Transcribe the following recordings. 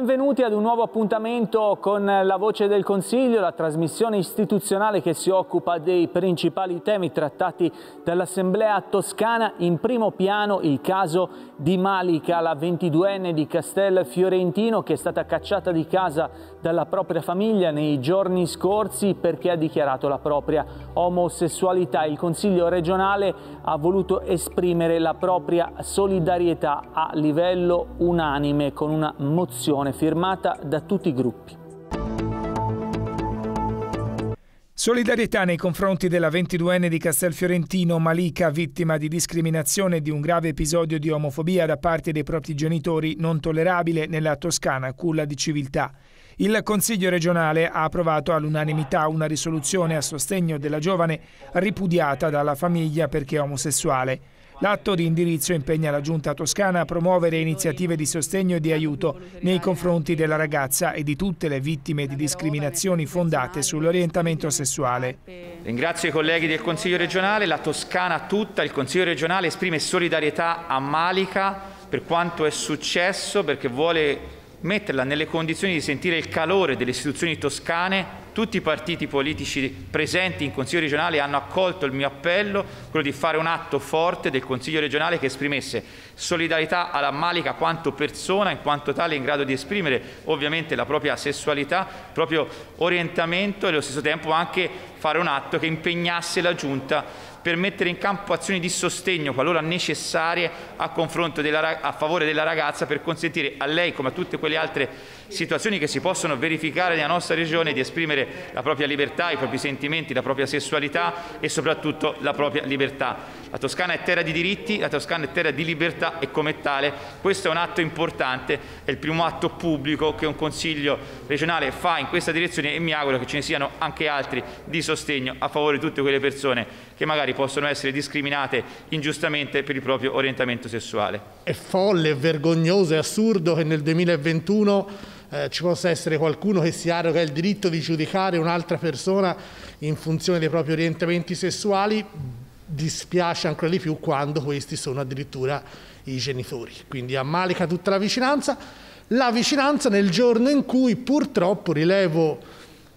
Benvenuti ad un nuovo appuntamento con La Voce del Consiglio, la trasmissione istituzionale che si occupa dei principali temi trattati dall'Assemblea toscana. In primo piano il caso di Malika, la 22enne di Castel Fiorentino che è stata cacciata di casa dalla propria famiglia nei giorni scorsi perché ha dichiarato la propria omosessualità. Il Consiglio regionale ha voluto esprimere la propria solidarietà a livello unanime con una mozione petizione firmata da tutti i gruppi. Solidarietà nei confronti della 22enne di Castelfiorentino Malika, vittima di discriminazione e di un grave episodio di omofobia da parte dei propri genitori, non tollerabile nella Toscana culla di civiltà. Il Consiglio regionale ha approvato all'unanimità una risoluzione a sostegno della giovane ripudiata dalla famiglia perché omosessuale. L'atto di indirizzo impegna la Giunta toscana a promuovere iniziative di sostegno e di aiuto nei confronti della ragazza e di tutte le vittime di discriminazioni fondate sull'orientamento sessuale. Ringrazio i colleghi del Consiglio regionale, la Toscana tutta, il Consiglio regionale esprime solidarietà a Malica per quanto è successo perché vuole metterla nelle condizioni di sentire il calore delle istituzioni toscane. Tutti i partiti politici presenti in Consiglio regionale hanno accolto il mio appello, quello di fare un atto forte del Consiglio regionale che esprimesse solidarietà alla Malica quanto persona, in quanto tale in grado di esprimere ovviamente la propria sessualità, il proprio orientamento e allo stesso tempo anche fare un atto che impegnasse la Giunta per mettere in campo azioni di sostegno, qualora necessarie, a, della, a favore della ragazza per consentire a lei, come a tutte quelle altre situazioni che si possono verificare nella nostra regione di esprimere la propria libertà, i propri sentimenti, la propria sessualità e soprattutto la propria libertà. La Toscana è terra di diritti, la Toscana è terra di libertà e come tale questo è un atto importante, è il primo atto pubblico che un Consiglio regionale fa in questa direzione e mi auguro che ce ne siano anche altri di sostegno a favore di tutte quelle persone che magari possono essere discriminate ingiustamente per il proprio orientamento sessuale. È folle, è vergognoso, è assurdo che nel 2021 eh, ci possa essere qualcuno che si arroga il diritto di giudicare un'altra persona in funzione dei propri orientamenti sessuali, dispiace ancora di più quando questi sono addirittura i genitori. Quindi ammalica tutta la vicinanza. La vicinanza nel giorno in cui purtroppo rilevo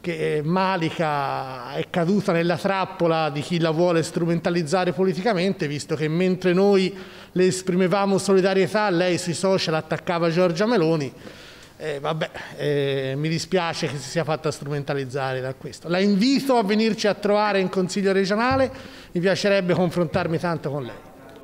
che Malika è caduta nella trappola di chi la vuole strumentalizzare politicamente, visto che mentre noi le esprimevamo solidarietà, lei sui social attaccava Giorgia Meloni, eh, vabbè, eh, mi dispiace che si sia fatta strumentalizzare da questo. La invito a venirci a trovare in Consiglio regionale, mi piacerebbe confrontarmi tanto con lei.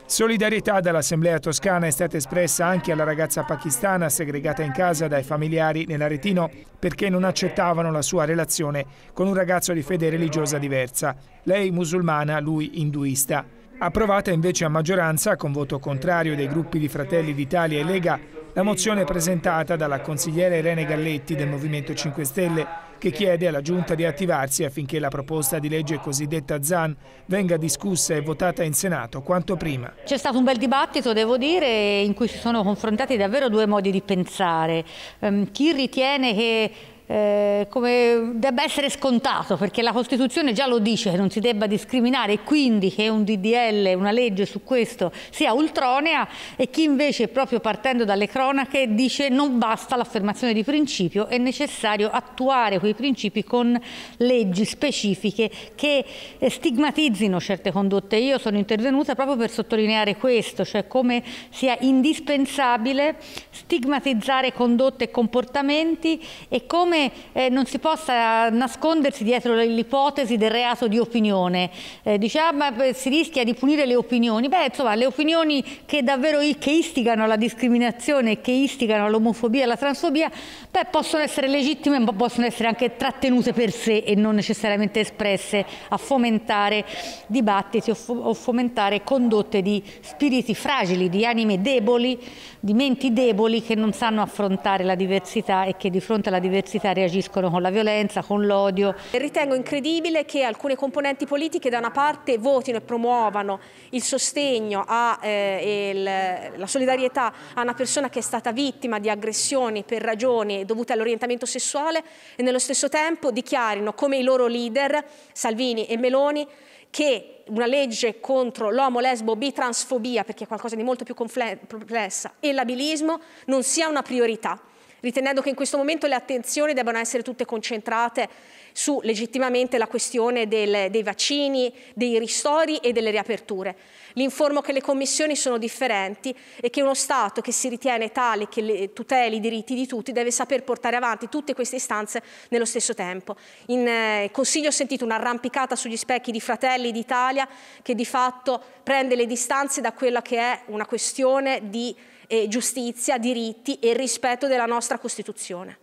Solidarietà dall'Assemblea toscana è stata espressa anche alla ragazza pakistana segregata in casa dai familiari nell'Aretino perché non accettavano la sua relazione con un ragazzo di fede religiosa diversa, lei musulmana, lui induista. Approvata invece a maggioranza, con voto contrario dei gruppi di Fratelli d'Italia e Lega, la mozione presentata dalla consigliere Irene Galletti del Movimento 5 Stelle, che chiede alla Giunta di attivarsi affinché la proposta di legge cosiddetta ZAN venga discussa e votata in Senato quanto prima. C'è stato un bel dibattito, devo dire, in cui si sono confrontati davvero due modi di pensare. Ehm, chi ritiene che eh, come debba essere scontato, perché la Costituzione già lo dice che non si debba discriminare e quindi che un DDL, una legge su questo sia ultronea e chi invece proprio partendo dalle cronache dice non basta l'affermazione di principio, è necessario attuare quei principi con leggi specifiche che eh, stigmatizzino certe condotte. Io sono intervenuta proprio per sottolineare questo, cioè come sia indispensabile stigmatizzare condotte e comportamenti e come come eh, non si possa nascondersi dietro l'ipotesi del reato di opinione. Eh, diciamo eh, si rischia di punire le opinioni. Beh, insomma, le opinioni che davvero che istigano alla discriminazione, che istigano all'omofobia e alla transfobia, beh, possono essere legittime, ma possono essere anche trattenute per sé e non necessariamente espresse a fomentare dibattiti o, o fomentare condotte di spiriti fragili, di anime deboli, di menti deboli che non sanno affrontare la diversità e che di fronte alla diversità giudiziaria agiscono con la violenza, con l'odio. Ritengo incredibile che alcune componenti politiche da una parte votino e promuovano il sostegno a, eh, il, la solidarietà a una persona che è stata vittima di aggressioni per ragioni dovute all'orientamento sessuale e nello stesso tempo dichiarino come i loro leader Salvini e Meloni che una legge contro l'omo, lesbo, bitransfobia, perché è qualcosa di molto più complessa, e l'abilismo non sia una priorità ritenendo che in questo momento le attenzioni debbano essere tutte concentrate su legittimamente la questione del, dei vaccini, dei ristori e delle riaperture. L'informo che le commissioni sono differenti e che uno Stato che si ritiene tale che tuteli i diritti di tutti deve saper portare avanti tutte queste istanze nello stesso tempo. In eh, Consiglio ho sentito un'arrampicata sugli specchi di Fratelli d'Italia che di fatto prende le distanze da quella che è una questione di eh, giustizia, diritti e rispetto della nostra Costituzione.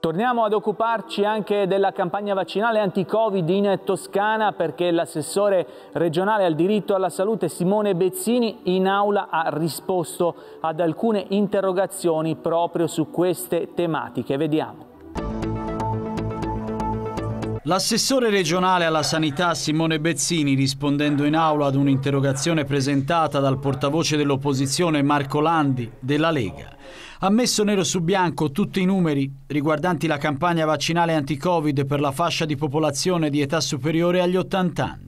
Torniamo ad occuparci anche della campagna vaccinale anti-Covid in Toscana perché l'assessore regionale al diritto alla salute Simone Bezzini in aula ha risposto ad alcune interrogazioni proprio su queste tematiche. Vediamo. L'assessore regionale alla sanità Simone Bezzini, rispondendo in aula ad un'interrogazione presentata dal portavoce dell'opposizione Marco Landi della Lega, ha messo nero su bianco tutti i numeri riguardanti la campagna vaccinale anti-Covid per la fascia di popolazione di età superiore agli 80 anni.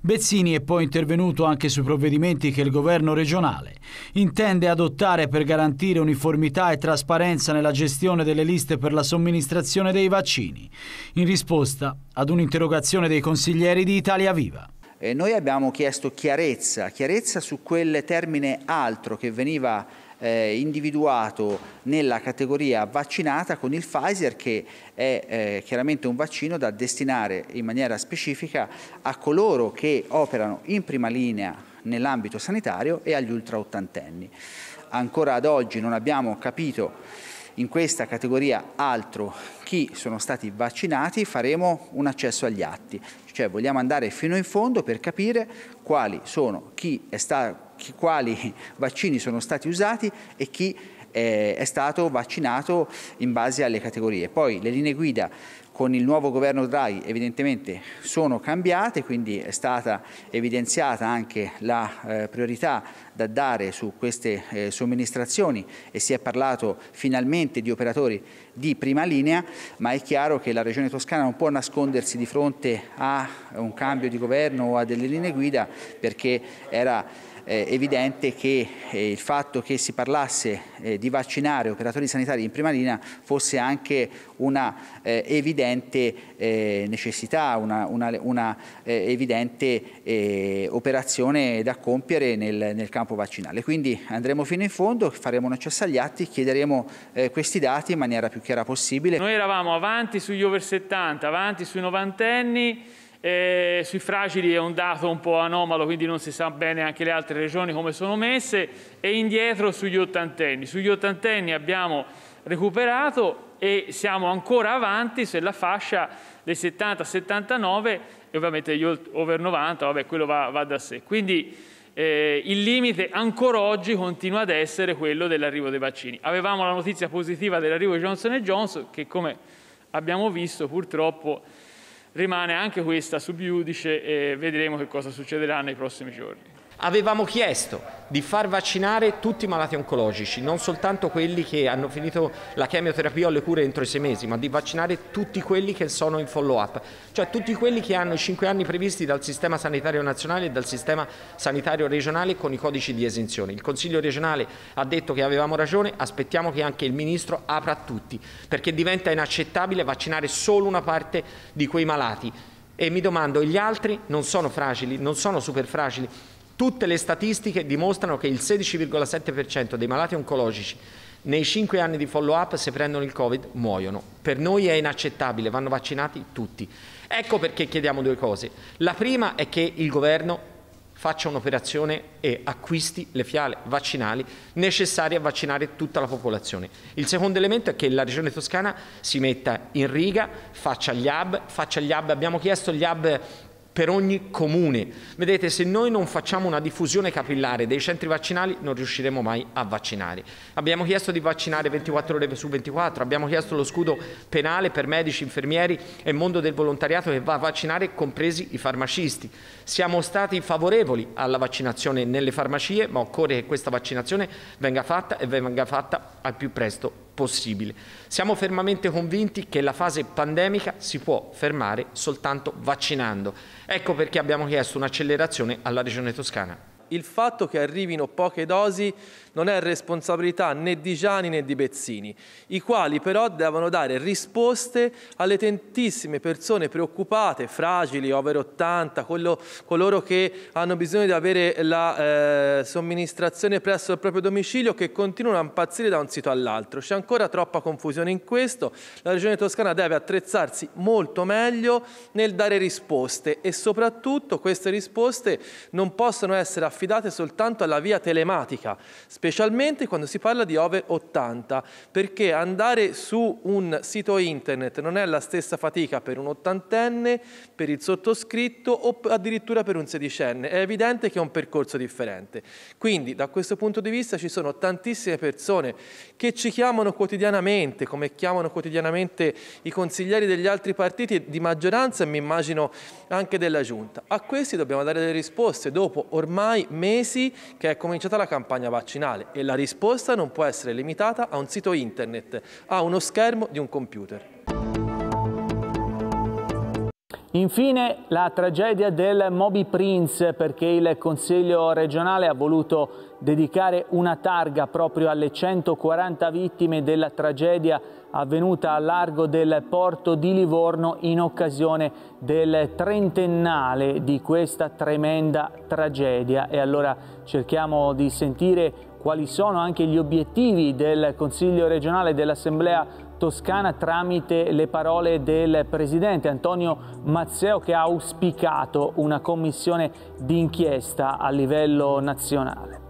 Bezzini è poi intervenuto anche sui provvedimenti che il governo regionale intende adottare per garantire uniformità e trasparenza nella gestione delle liste per la somministrazione dei vaccini, in risposta ad un'interrogazione dei consiglieri di Italia Viva. E noi abbiamo chiesto chiarezza, chiarezza su quel termine altro che veniva eh, individuato nella categoria vaccinata con il Pfizer che è eh, chiaramente un vaccino da destinare in maniera specifica a coloro che operano in prima linea nell'ambito sanitario e agli ultra ottantenni. Ancora ad oggi non abbiamo capito in questa categoria altro chi sono stati vaccinati faremo un accesso agli atti, cioè vogliamo andare fino in fondo per capire quali sono chi è stato chi, quali vaccini sono stati usati e chi eh, è stato vaccinato in base alle categorie. Poi le linee guida con il nuovo governo Draghi evidentemente sono cambiate, quindi è stata evidenziata anche la eh, priorità da dare su queste eh, somministrazioni e si è parlato finalmente di operatori di prima linea, ma è chiaro che la Regione Toscana non può nascondersi di fronte a un cambio di governo o a delle linee guida perché era eh, evidente che eh, il fatto che si parlasse eh, di vaccinare operatori sanitari in prima linea fosse anche una eh, evidenza evidente eh, necessità, una, una, una eh, evidente eh, operazione da compiere nel, nel, campo vaccinale. Quindi andremo fino in fondo, faremo un accesso agli atti, chiederemo eh, questi dati in maniera più chiara possibile. Noi eravamo avanti sugli over 70, avanti sui novantenni, eh, sui fragili è un dato un po' anomalo, quindi non si sa bene anche le altre regioni come sono messe, e indietro sugli ottantenni. Sugli ottantenni abbiamo recuperato e siamo ancora avanti se la fascia dei 70-79 e ovviamente gli over 90, vabbè, quello va, va da sé. Quindi eh, il limite ancora oggi continua ad essere quello dell'arrivo dei vaccini. Avevamo la notizia positiva dell'arrivo di Johnson Johnson che come abbiamo visto purtroppo rimane anche questa subiudice e vedremo che cosa succederà nei prossimi giorni. Avevamo chiesto di far vaccinare tutti i malati oncologici, non soltanto quelli che hanno finito la chemioterapia o le cure entro i sei mesi, ma di vaccinare tutti quelli che sono in follow-up, cioè tutti quelli che hanno i cinque anni previsti dal sistema sanitario nazionale e dal sistema sanitario regionale con i codici di esenzione. Il Consiglio regionale ha detto che avevamo ragione, aspettiamo che anche il Ministro apra a tutti, perché diventa inaccettabile vaccinare solo una parte di quei malati. E mi domando, gli altri non sono fragili, non sono super fragili? Tutte le statistiche dimostrano che il 16,7% dei malati oncologici nei 5 anni di follow-up se prendono il Covid muoiono. Per noi è inaccettabile, vanno vaccinati tutti. Ecco perché chiediamo due cose. La prima è che il governo faccia un'operazione e acquisti le fiale vaccinali necessarie a vaccinare tutta la popolazione. Il secondo elemento è che la Regione Toscana si metta in riga, faccia gli hub, faccia gli hub abbiamo chiesto gli hub per ogni comune. Vedete, se noi non facciamo una diffusione capillare dei centri vaccinali non riusciremo mai a vaccinare. Abbiamo chiesto di vaccinare 24 ore su 24, abbiamo chiesto lo scudo penale per medici, infermieri e mondo del volontariato che va a vaccinare, compresi i farmacisti. Siamo stati favorevoli alla vaccinazione nelle farmacie, ma occorre che questa vaccinazione venga fatta e venga fatta al più presto possibile. Siamo fermamente convinti che la fase pandemica si può fermare soltanto vaccinando. Ecco perché abbiamo chiesto un'accelerazione alla Regione Toscana. Il fatto che arrivino poche dosi non è responsabilità né di Gianni né di Bezzini, i quali però devono dare risposte alle tantissime persone preoccupate, fragili, over 80, collo, coloro che hanno bisogno di avere la eh, somministrazione presso il proprio domicilio che continuano a impazzire da un sito all'altro. C'è ancora troppa confusione in questo, la Regione Toscana deve attrezzarsi molto meglio nel dare risposte e soprattutto queste risposte non possono essere affidate soltanto alla via telematica. Spesso specialmente quando si parla di ove 80, perché andare su un sito internet non è la stessa fatica per un ottantenne, per il sottoscritto o addirittura per un sedicenne. È evidente che è un percorso differente. Quindi da questo punto di vista ci sono tantissime persone che ci chiamano quotidianamente, come chiamano quotidianamente i consiglieri degli altri partiti di maggioranza e mi immagino anche della Giunta. A questi dobbiamo dare delle risposte dopo ormai mesi che è cominciata la campagna vaccinale digitale e la risposta non può essere limitata a un sito internet, a uno schermo di un computer. Infine la tragedia del Moby Prince perché il Consiglio regionale ha voluto dedicare una targa proprio alle 140 vittime della tragedia avvenuta a largo del porto di Livorno in occasione del trentennale di questa tremenda tragedia. E allora cerchiamo di sentire quali sono anche gli obiettivi del Consiglio regionale dell'Assemblea Toscana tramite le parole del presidente Antonio Mazzeo che ha auspicato una commissione d'inchiesta a livello nazionale.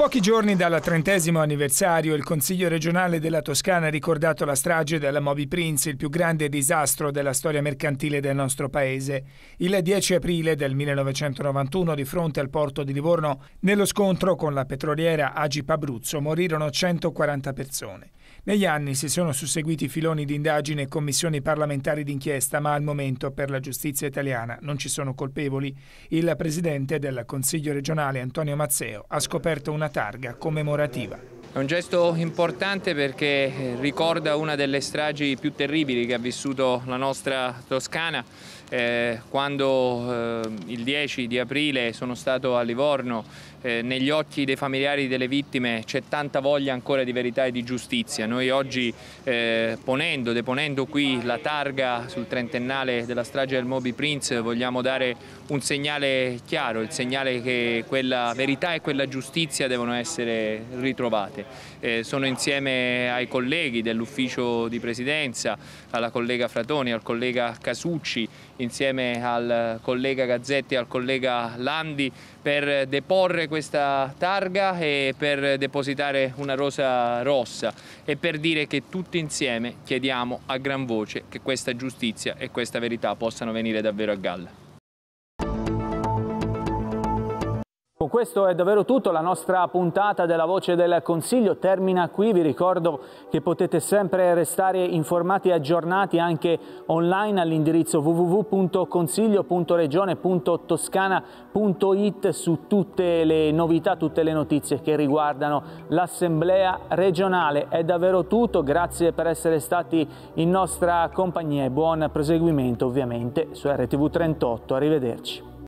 pochi giorni dal trentesimo anniversario, il Consiglio regionale della Toscana ha ricordato la strage della Moby Prince, il più grande disastro della storia mercantile del nostro paese. Il 10 aprile del 1991, di fronte al porto di Livorno, nello scontro con la petroliera Agip Abruzzo, morirono 140 persone. Negli anni si sono susseguiti filoni di indagine e commissioni parlamentari d'inchiesta, ma al momento per la giustizia italiana non ci sono colpevoli. Il presidente del Consiglio regionale Antonio Mazzeo ha scoperto una targa commemorativa. È un gesto importante perché eh, ricorda una delle stragi più terribili che ha vissuto la nostra Toscana eh, quando eh, il 10 di aprile sono stato a Livorno, eh, negli occhi dei familiari delle vittime c'è tanta voglia ancora di verità e di giustizia. Noi oggi eh, ponendo, deponendo qui la targa sul trentennale della strage del Moby Prince vogliamo dare un segnale chiaro, il segnale che quella verità e quella giustizia devono essere ritrovate. Eh, sono insieme ai colleghi dell'ufficio di presidenza, alla collega Fratoni, al collega Casucci, insieme al collega Gazzetti e al collega Landi per deporre questa targa e per depositare una rosa rossa e per dire che tutti insieme chiediamo a gran voce che questa giustizia e questa verità possano venire davvero a galla. questo è davvero tutto, la nostra puntata della Voce del Consiglio termina qui, vi ricordo che potete sempre restare informati e aggiornati anche online all'indirizzo www.consiglio.regione.toscana.it su tutte le novità, tutte le notizie che riguardano l'Assemblea regionale. È davvero tutto, grazie per essere stati in nostra compagnia e buon proseguimento ovviamente su RTV 38, arrivederci.